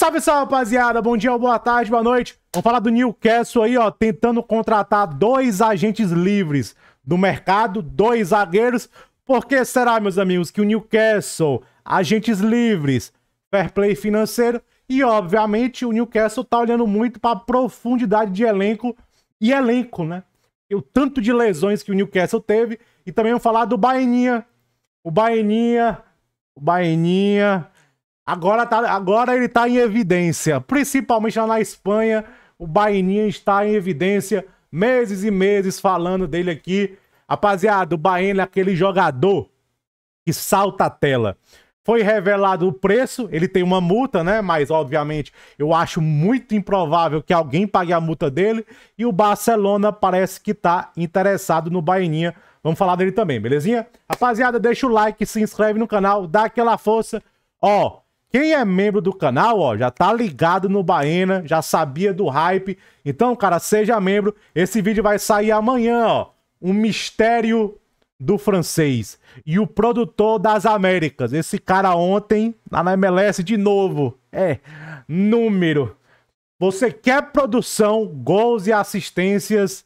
Salve, salve, rapaziada. Bom dia, boa tarde, boa noite. Vamos falar do Newcastle aí, ó, tentando contratar dois agentes livres do mercado, dois zagueiros. Por que será, meus amigos, que o Newcastle, agentes livres, fair play financeiro e, obviamente, o Newcastle tá olhando muito para profundidade de elenco e elenco, né? E o tanto de lesões que o Newcastle teve e também vamos falar do Baeninha. O Baeninha, o Baeninha Agora, tá, agora ele está em evidência, principalmente lá na Espanha. O Baeninha está em evidência, meses e meses falando dele aqui. Rapaziada, o Baena é aquele jogador que salta a tela. Foi revelado o preço, ele tem uma multa, né? Mas, obviamente, eu acho muito improvável que alguém pague a multa dele. E o Barcelona parece que tá interessado no Baeninha. Vamos falar dele também, belezinha? Rapaziada, deixa o like, se inscreve no canal, dá aquela força. Ó, quem é membro do canal, ó, já tá ligado no Baena, já sabia do hype. Então, cara, seja membro. Esse vídeo vai sair amanhã, ó. Um mistério do francês e o produtor das Américas. Esse cara ontem, lá na MLS de novo. É, número. Você quer produção, gols e assistências?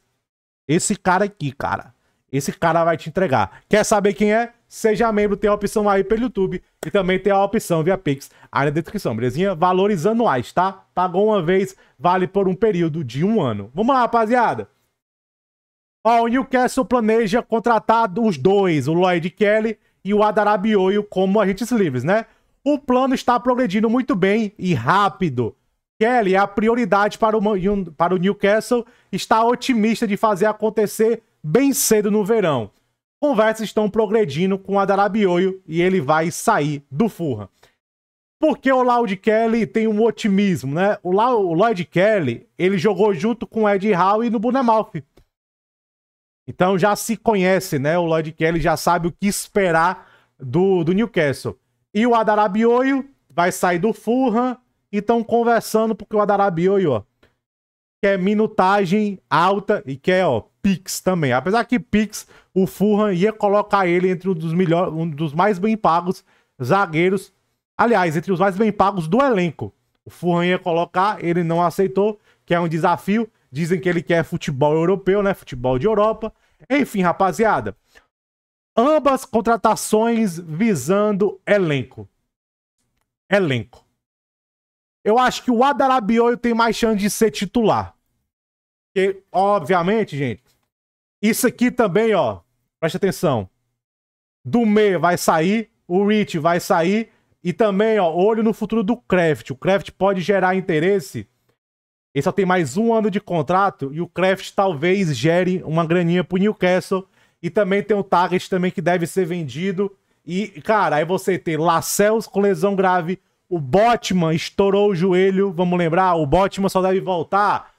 Esse cara aqui, cara. Esse cara vai te entregar. Quer saber quem é? Seja é membro, tem a opção aí pelo YouTube e também tem a opção via Pix aí na descrição, belezinha? Valores anuais, tá? Pagou uma vez, vale por um período de um ano. Vamos lá, rapaziada. Ó, o Newcastle planeja contratar os dois, o Lloyd Kelly e o Adarabioio como agentes livres, né? O plano está progredindo muito bem e rápido. Kelly, é a prioridade para o, para o Newcastle, está otimista de fazer acontecer bem cedo no verão conversas estão progredindo com a Darabioio e ele vai sair do Furra. Por que o Loud Kelly tem um otimismo, né? O, La o Lloyd Kelly, ele jogou junto com o Ed Howe no Bunemouth. Então já se conhece, né? O Lloyd Kelly já sabe o que esperar do, do Newcastle. E o Adarabioio vai sair do Fulham e estão conversando porque o Adarabioio, ó, quer minutagem alta e quer, ó, Pix também. Apesar que Pix, o Fulham ia colocar ele entre um dos, melhores, um dos mais bem pagos zagueiros. Aliás, entre os mais bem pagos do elenco. O Fulham ia colocar, ele não aceitou, que é um desafio. Dizem que ele quer futebol europeu, né? Futebol de Europa. Enfim, rapaziada. Ambas contratações visando elenco. Elenco. Eu acho que o Adarabioio tem mais chance de ser titular. obviamente, gente, isso aqui também, ó. Preste atenção. Do meio vai sair, o Rich vai sair. E também, ó, olho no futuro do Craft. O Craft pode gerar interesse. Ele só tem mais um ano de contrato e o Craft talvez gere uma graninha pro Newcastle. E também tem o Target também que deve ser vendido. E, cara, aí você tem Lacels com lesão grave. O Botman estourou o joelho. Vamos lembrar, o Botman só deve voltar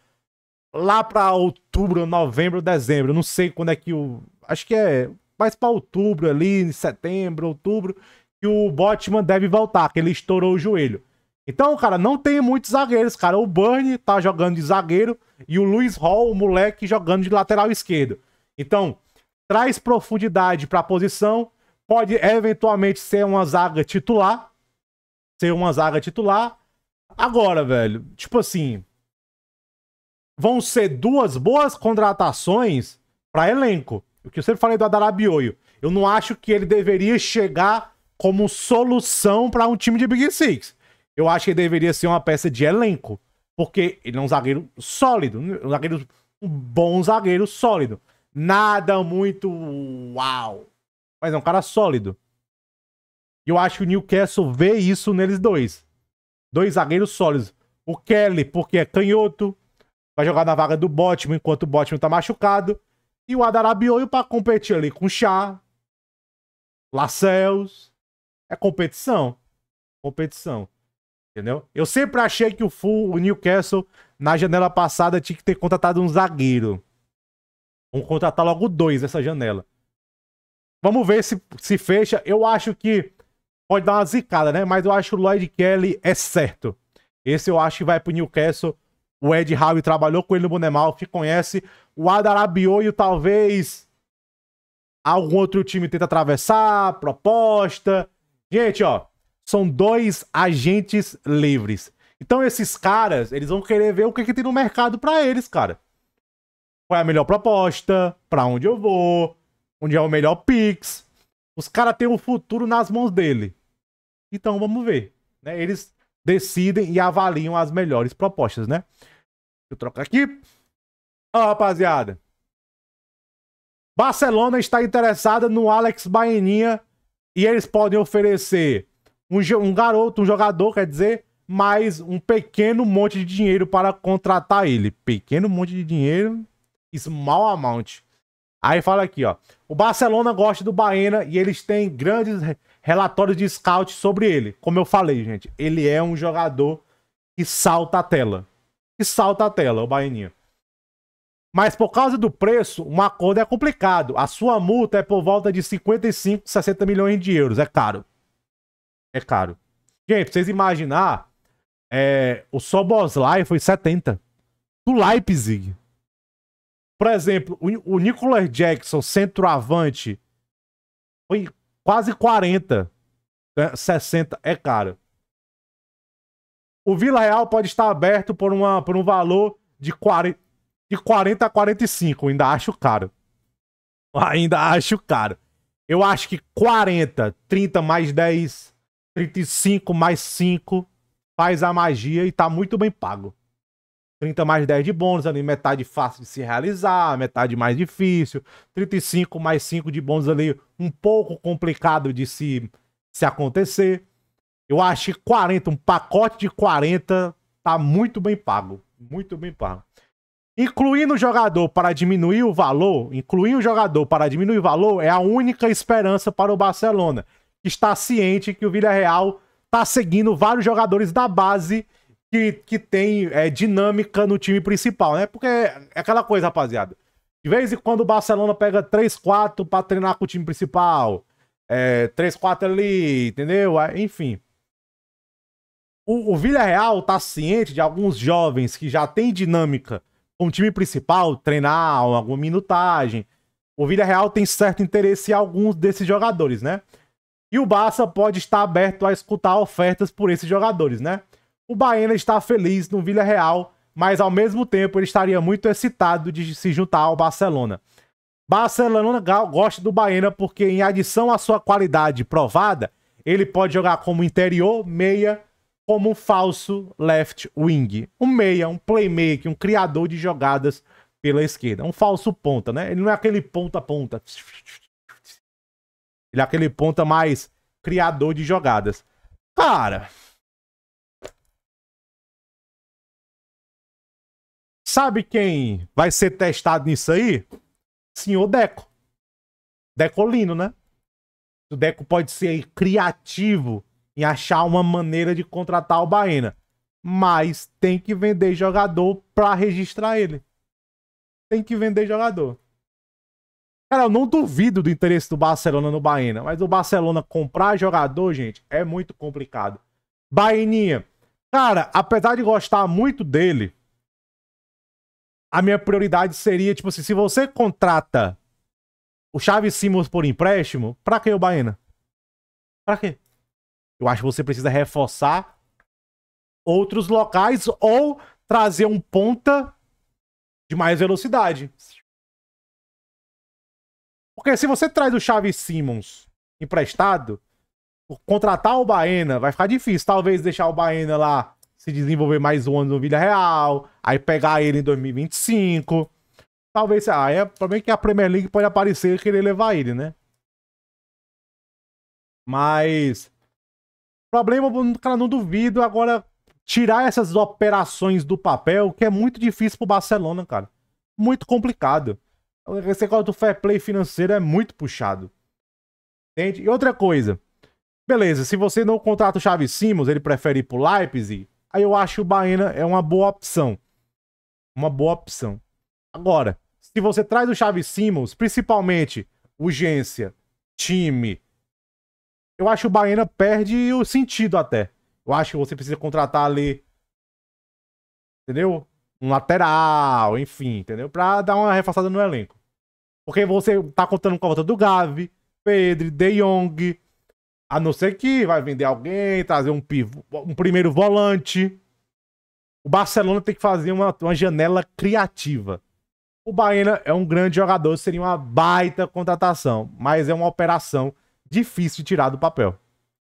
lá para outubro, novembro, dezembro. Não sei quando é que o. Acho que é mais para outubro ali, setembro, outubro, que o Botman deve voltar, que ele estourou o joelho. Então, cara, não tem muitos zagueiros, cara. O Burnie tá jogando de zagueiro e o Luiz Hall, o moleque, jogando de lateral esquerdo. Então, traz profundidade para a posição. Pode eventualmente ser uma zaga titular. Ser uma zaga titular. Agora, velho, tipo assim, vão ser duas boas contratações para elenco. O que eu sempre falei do Adarabioio. Eu não acho que ele deveria chegar como solução para um time de Big Six. Eu acho que ele deveria ser uma peça de elenco. Porque ele é um zagueiro sólido. Um, zagueiro, um bom zagueiro sólido. Nada muito uau. Mas é um cara sólido. E eu acho que o Newcastle vê isso neles dois. Dois zagueiros sólidos. O Kelly, porque é canhoto vai jogar na vaga do Botman enquanto o Botman tá machucado. E o Adarabioio para competir ali com o Chá, Lacels. É competição. Competição. Entendeu? Eu sempre achei que o Full, o Newcastle, na janela passada, tinha que ter contratado um zagueiro. Vamos contratar logo dois nessa janela. Vamos ver se, se fecha. Eu acho que pode dar uma zicada, né? Mas eu acho que o Lloyd Kelly é certo. Esse eu acho que vai pro Newcastle o Ed Howe trabalhou com ele no Bonemalf, conhece o Adarabioio, talvez algum outro time tenta atravessar, proposta. Gente, ó, são dois agentes livres. Então esses caras, eles vão querer ver o que, que tem no mercado para eles, cara. Qual é a melhor proposta? Para onde eu vou? Onde é o melhor pix? Os caras têm o um futuro nas mãos dele. Então vamos ver, né? Eles decidem e avaliam as melhores propostas, né? Deixa eu trocar aqui. Ó, oh, rapaziada. Barcelona está interessada no Alex Baeninha e eles podem oferecer um, um garoto, um jogador, quer dizer, mais um pequeno monte de dinheiro para contratar ele. Pequeno monte de dinheiro, small amount. Aí fala aqui, ó. O Barcelona gosta do Baena e eles têm grandes relatórios de scout sobre ele. Como eu falei, gente, ele é um jogador que salta a tela. Que salta a tela, o Baianinha. Mas por causa do preço, um acordo é complicado. A sua multa é por volta de 55, 60 milhões de euros. É caro. É caro. Gente, pra vocês imaginar, é, o Soboslai foi 70. Do Leipzig. Por exemplo, o, o Nicolas Jackson, centroavante, foi Quase 40. 60 é, é caro. O Vila Real pode estar aberto por, uma, por um valor de 40, de 40 a 45. Ainda acho caro. Ainda acho caro. Eu acho que 40, 30 mais 10, 35 mais 5 faz a magia e tá muito bem pago. 30 mais 10 de bônus ali, metade fácil de se realizar, metade mais difícil. 35 mais 5 de bônus ali, um pouco complicado de se, se acontecer. Eu acho que 40, um pacote de 40 tá muito bem pago. Muito bem pago. Incluindo o jogador para diminuir o valor, incluir o jogador para diminuir o valor é a única esperança para o Barcelona, que está ciente que o Villarreal está seguindo vários jogadores da base que, que tem é, dinâmica no time principal, né? Porque é aquela coisa, rapaziada. De vez em quando o Barcelona pega 3-4 pra treinar com o time principal. É, 3-4 ali, entendeu? É, enfim. O, o Villarreal tá ciente de alguns jovens que já tem dinâmica com o time principal, treinar alguma minutagem. O Villarreal tem certo interesse em alguns desses jogadores, né? E o Barça pode estar aberto a escutar ofertas por esses jogadores, né? O Baena está feliz no Vila Real, mas ao mesmo tempo ele estaria muito excitado de se juntar ao Barcelona. Barcelona gosta do Baena porque, em adição à sua qualidade provada, ele pode jogar como interior, meia, como um falso left wing. Um meia, um playmaker, um criador de jogadas pela esquerda. Um falso ponta, né? Ele não é aquele ponta ponta. Ele é aquele ponta mais criador de jogadas. Cara, Sabe quem vai ser testado nisso aí? Senhor Deco. Decolino, né? O Deco pode ser criativo em achar uma maneira de contratar o Baena. Mas tem que vender jogador pra registrar ele. Tem que vender jogador. Cara, eu não duvido do interesse do Barcelona no Baena, mas o Barcelona comprar jogador, gente, é muito complicado. Baeninha, cara, apesar de gostar muito dele, a minha prioridade seria, tipo assim, se você contrata o Chaves Simons por empréstimo, pra que o Baena? Pra quê? Eu acho que você precisa reforçar outros locais ou trazer um ponta de mais velocidade. Porque se você traz o Chaves Simmons emprestado, contratar o Baena vai ficar difícil. Talvez deixar o Baena lá se desenvolver mais um ano no Vila Real, aí pegar ele em 2025. Talvez, ah, é, também que a Premier League pode aparecer e querer levar ele, né? Mas problema, cara, não duvido agora tirar essas operações do papel, que é muito difícil pro Barcelona, cara. Muito complicado. Esse negócio do fair play financeiro é muito puxado. Entende? E outra coisa. Beleza, se você não contrata o Chaves Simons, ele prefere ir pro Leipzig. Aí eu acho o Baena é uma boa opção. Uma boa opção. Agora, se você traz o Chaves Simmons, principalmente urgência, time, eu acho que o Baena perde o sentido até. Eu acho que você precisa contratar ali, entendeu? Um lateral, enfim, entendeu? Pra dar uma reforçada no elenco. Porque você tá contando com a volta do Gavi, Pedro, De Jong, a não ser que vai vender alguém, trazer um, um primeiro volante. O Barcelona tem que fazer uma, uma janela criativa. O Baena é um grande jogador, seria uma baita contratação, mas é uma operação difícil de tirar do papel.